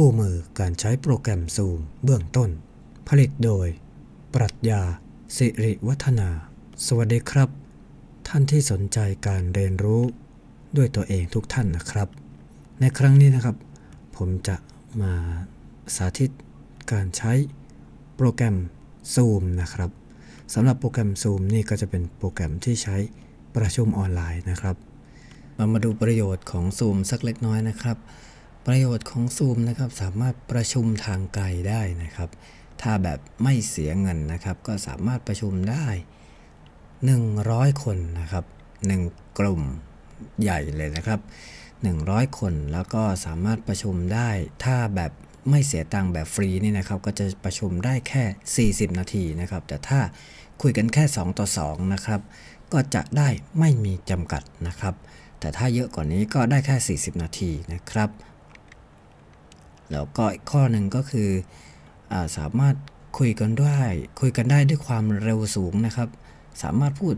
คู่มือการใช้โปรแกรมซูมเบื้องต้นผลิตโดยปรัชญาสิริวัฒนา สวัสดีครับ ท่านที่สนใจการเรียนรู้ด้วยตัวเองทุกท่านนะครับ ในครั้งนี้นะครับ ผมจะมาสาธิตการใช้โปรแกรม z o ม m นะครับสำหรับโปรแกรม z o ม m นี่ก็จะเป็นโปรแกรมที่ใช้ประชุมออนไลน์นะครับเรามาดูประโยชน์ของ z o ม m สักเล็กน้อยนะครับประโยชน์ของซูมนะครับสามารถประชุมทางไกลได้นะครับถ้าแบบไม่เสียเงินนะครับ ก็สามารถประชุมได้ 100 คนนะครับ 1 กลุ่มใหญ่เลยนะครับ 100 คนแล้วก็สามารถประชุมได้ ถ้าแบบไม่เสียตังค์แบบฟรีนี่นะครับ ก็จะประชุมได้แค่ 40 นาทีนะครับ แต่ถ้าคุยกันแค่ 2 ต่อ2 นะครับ ก็จะได้ไม่มีจำกัดนะครับ แต่ถ้าเยอะกว่านนี้ก็ได้แค่ 40 นาทีนะครับแล้วก็อีกข้อหนึ่งก็คืออสามารถคุยกันได้ คุยกันได้ด้วยความเร็วสูงนะครับ สามารถพูด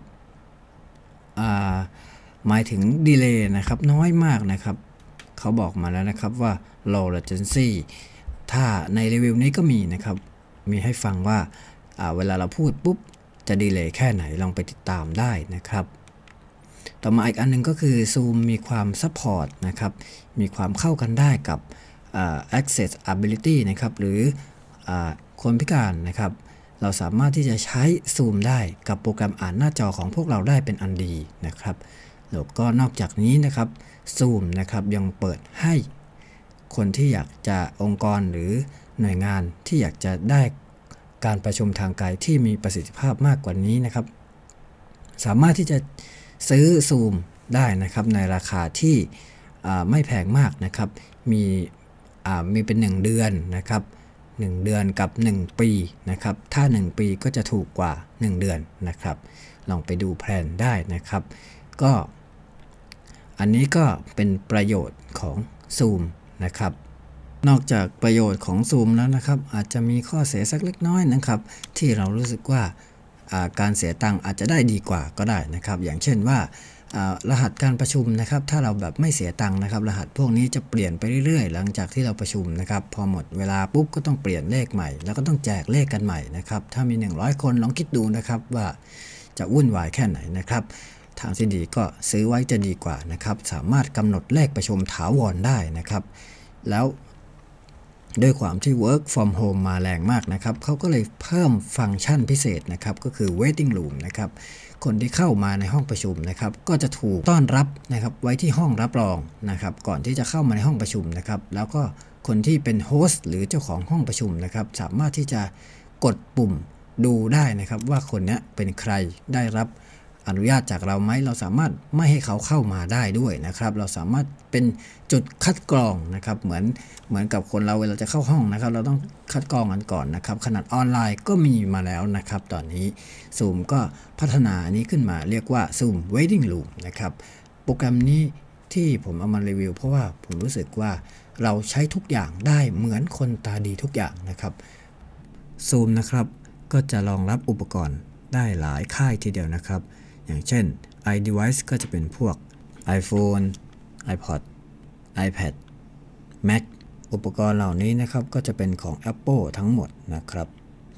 หมายถึงดีเลย์นะครับน้อยมากนะครับ เขาบอกมาแล้วนะครับว่า low latency ถ้าในรีวิวนี้ก็มีนะครับ มีให้ฟังว่าเวลาเราพูดปุ๊บ จะดีเลย์แค่ไหนลองไปติดตามได้นะครับ ต่อมาอีกอันนึงก็คือ Zoom มีความซัพพอร์ตนะครับมีความเข้ากันได้กับ access ability นะครับหรืออคนพิการนะครับ เราสามารถที่จะใช้ซูมได้กับโปรแกรมอ่านหน้าจอของพวกเราได้เป็นอันดีนะครับแล้วก็นอกจากนี้นะครับซูมนะครับยังเปิดให้คนที่อยากจะองค์กรหรือหน่วยงานที่อยากจะได้การประชุมทางไกลที่มีประสิทธิภาพมากกว่านี้นะครับสามารถที่จะซื้อซูมได้นะครับในราคาที่ไม่แพงมากนะครับมีมีเป็น 1 เดือนนะครับ 1 เดือนกับ 1 ปีนะครับถ้า 1 ปีก็จะถูกกว่า 1 เดือนนะครับ ลองไปดูแพลนได้นะครับก็อันนี้ก็เป็นประโยชน์ของซูมนะครับนอกจากประโยชน์ของซูมแล้วนะครับอาจจะมีข้อเสียสักเล็กน้อยนะครับ ที่เรารู้สึกว่าการเสียตังค์อาจจะได้ดีกว่าก็ได้นะครับ อย่างเช่นว่ารหัสการประชุมนะครับถ้าเราแบบไม่เสียตังค์นะครับ รหัสพวกนี้จะเปลี่ยนไปเรื่อยๆหลังจากที่เราประชุมนะครับพอหมดเวลาปุ๊บก็ต้องเปลี่ยนเลขใหม่ แล้วก็ต้องแจกเลขกันใหม่นะครับถ้ามี 100 คนลองคิดดูนะครับว่าจะวุ่นวายแค่ไหนนะครับทางที่ดีก็ซื้อไว้จะดีกว่านะครับสามารถกำหนดเลขประชุมถาวรได้นะครับ แล้วด้วยความที่ work from home มาแรงมากนะครับ เขาก็เลยเพิ่มฟังก์ชันพิเศษนะครับ ก็คือ waiting room นะครับ คนที่เข้ามาในห้องประชุมนะครับ ก็จะถูกต้อนรับนะครับ ไว้ที่ห้องรับรองนะครับ ก่อนที่จะเข้ามาในห้องประชุมนะครับ แล้วก็คนที่เป็นโฮสต์หรือเจ้าของห้องประชุมนะครับ สามารถที่จะกดปุ่มดูได้นะครับ ว่าคนนี้เป็นใครได้รับอนุญาตจากเราไหมเราสามารถไม่ให้เขาเข้ามาได้ด้วยนะครับ เราสามารถเป็นจุดคัดกรองนะครับ เหมือนเหมือนกับคนเราเวลาจะเข้าห้องนะครับ เราต้องคัดกรองกันก่อนนะครับ ขนาดออนไลน์ก็มีมาแล้วนะครับ ตอนนี้ซูมก็พัฒนานี้ขึ้นมาเรียกว่าซูม waiting room นะครับ โปรแกรมนี้ที่ผมเอามารีวิว เพราะว่าผมรู้สึกว่าเราใช้ทุกอย่างได้เหมือนคนตาดีทุกอย่างนะครับซูมนะครับก็จะรองรับอุปกรณ์ได้หลายค่ายทีเดียวนะครับอย่างเช่น iDevice ก็จะเป็นพวก iPhone iPod iPad Mac อุปกรณ์เหล่านี้นะครับก็จะเป็นของ Apple ทั้งหมดนะครับ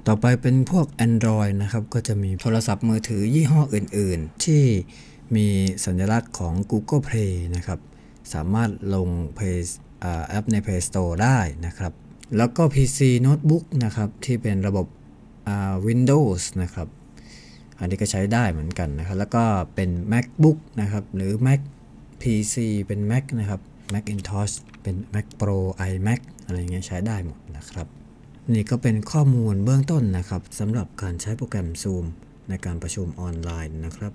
ต่อไปเป็นพวก Android นะครับก็จะมีโทรศัพท์มือถือยี่ห้ออื่นๆ ที่มีสัญลักษณ์ของ Google Play นะครับ สามารถลง Play แอปใน Play Store ได้นะครับแล้วก็ PC Notebook นะครับที่เป็นระบบ Windows นะครับอันนี้ก็ใช้ได้เหมือนกันนะครับ แล้วก็เป็น macbook นะครับ หรือ mac pc เป็น mac นะครับ macintosh เป็น mac pro imac อะไรเงี้ยใช้ได้หมดนะครับ นี่ก็เป็นข้อมูลเบื้องต้นนะครับสำหรับการใช้โปรแกรม zoom ในการประชุมออนไลน์นะครับ